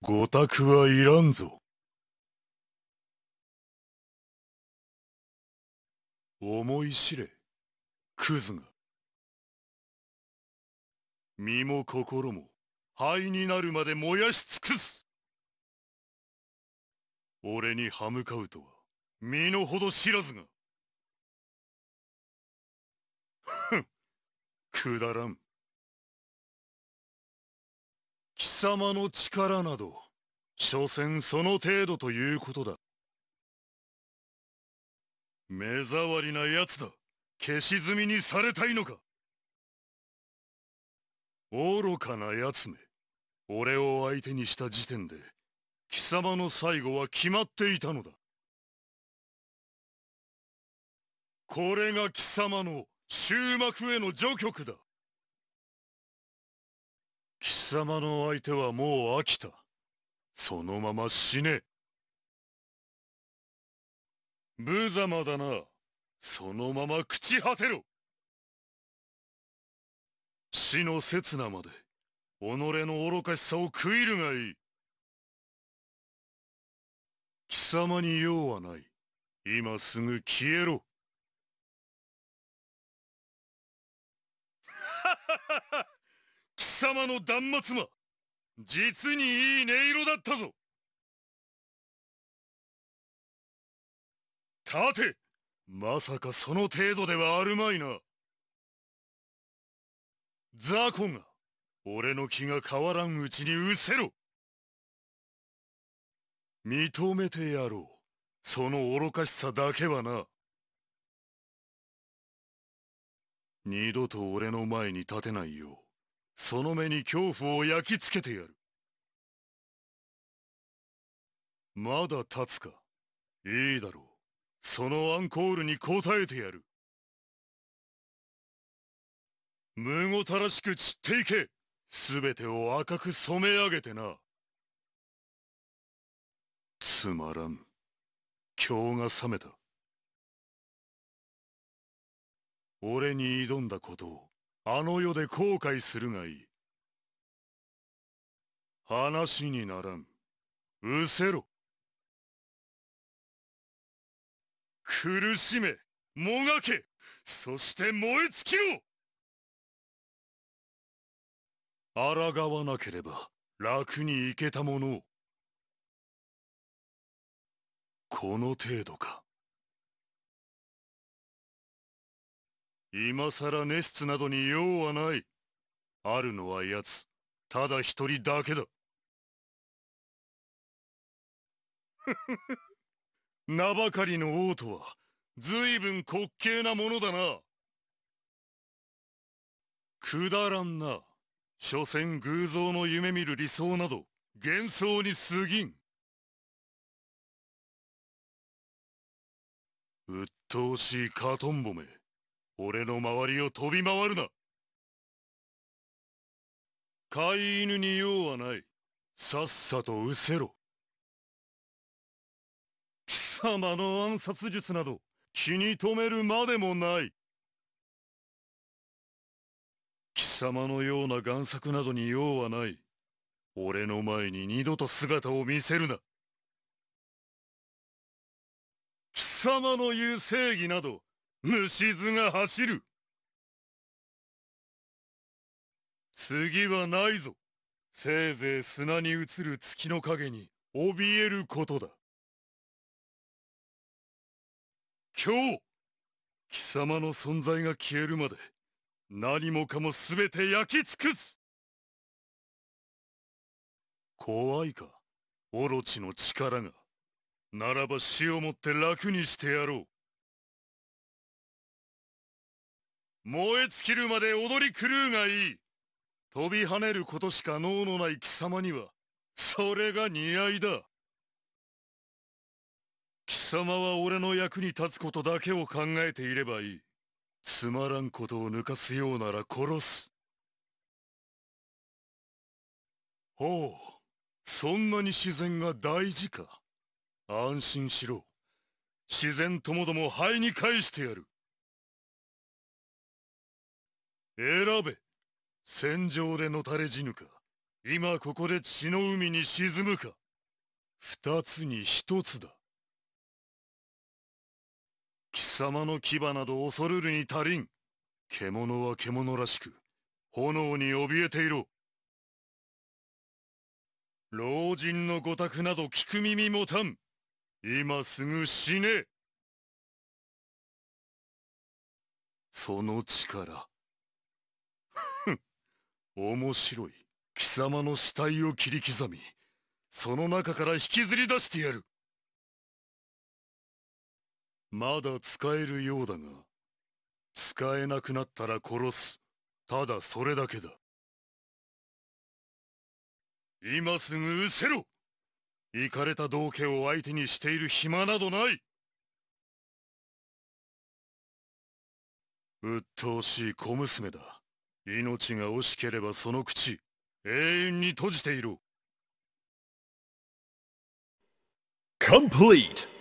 ごたくはいらんぞ。思い知れ、クズが。身も心も灰になるまで燃やし尽くす俺に歯向かうとは、身の程知らずが。ふん、くだらん。様の力など所詮その程度ということだ目障りな奴だ消し済みにされたいのか愚かな奴め俺を相手にした時点で貴様の最後は決まっていたのだこれが貴様の終幕への序曲だ様の相手はもう飽きた。そのまま死ね。無様だな。そのまま朽ち果てろ死の刹那まで、己の愚かしさを食いるがいい。貴様に用はない。今すぐ消えろ。ハハハハ様の断末魔実にいい音色だったぞ立てまさかその程度ではあるまいな雑魚が俺の気が変わらんうちに失せろ認めてやろうその愚かしさだけはな二度と俺の前に立てないようその目に恐怖を焼き付けてやる。まだ立つか。いいだろう。そのアンコールに応えてやる。むごたらしく散っていけすべてを赤く染め上げてな。つまらん。今日が覚めた。俺に挑んだことを。あの世で後悔するがいい。話にならん。うせろ。苦しめ、もがけ、そして燃え尽きろ抗わなければ楽に行けたものを。この程度か。今さらネスなどに用はない。あるのは奴、ただ一人だけだ。名ばかりの王とは、随分滑稽なものだな。くだらんな。所詮偶像の夢見る理想など、幻想に過ぎん。鬱陶しいカトンボめ。俺の周りを飛び回るな飼い犬に用はないさっさと失せろ貴様の暗殺術など気に留めるまでもない貴様のような贋作などに用はない俺の前に二度と姿を見せるな貴様の言う正義など虫図が走る次はないぞせいぜい砂に映る月の影に怯えることだ今日貴様の存在が消えるまで何もかも全て焼き尽くす怖いかオロチの力がならば死をもって楽にしてやろう燃え尽きるまで踊り狂うがいい飛び跳ねることしか能のない貴様にはそれが似合いだ貴様は俺の役に立つことだけを考えていればいいつまらんことを抜かすようなら殺すほうそんなに自然が大事か安心しろ自然ともども灰に返してやる選べ戦場でのたれ死ぬか今ここで血の海に沈むか二つに一つだ貴様の牙など恐るるに足りん獣は獣らしく炎に怯えていろ老人の御託など聞く耳持たん今すぐ死ねその力面白い貴様の死体を切り刻みその中から引きずり出してやるまだ使えるようだが使えなくなったら殺すただそれだけだ今すぐ失せろイかれた道家を相手にしている暇などない鬱陶しい小娘だ命が惜しければその口、永遠に閉じていろ。Complete!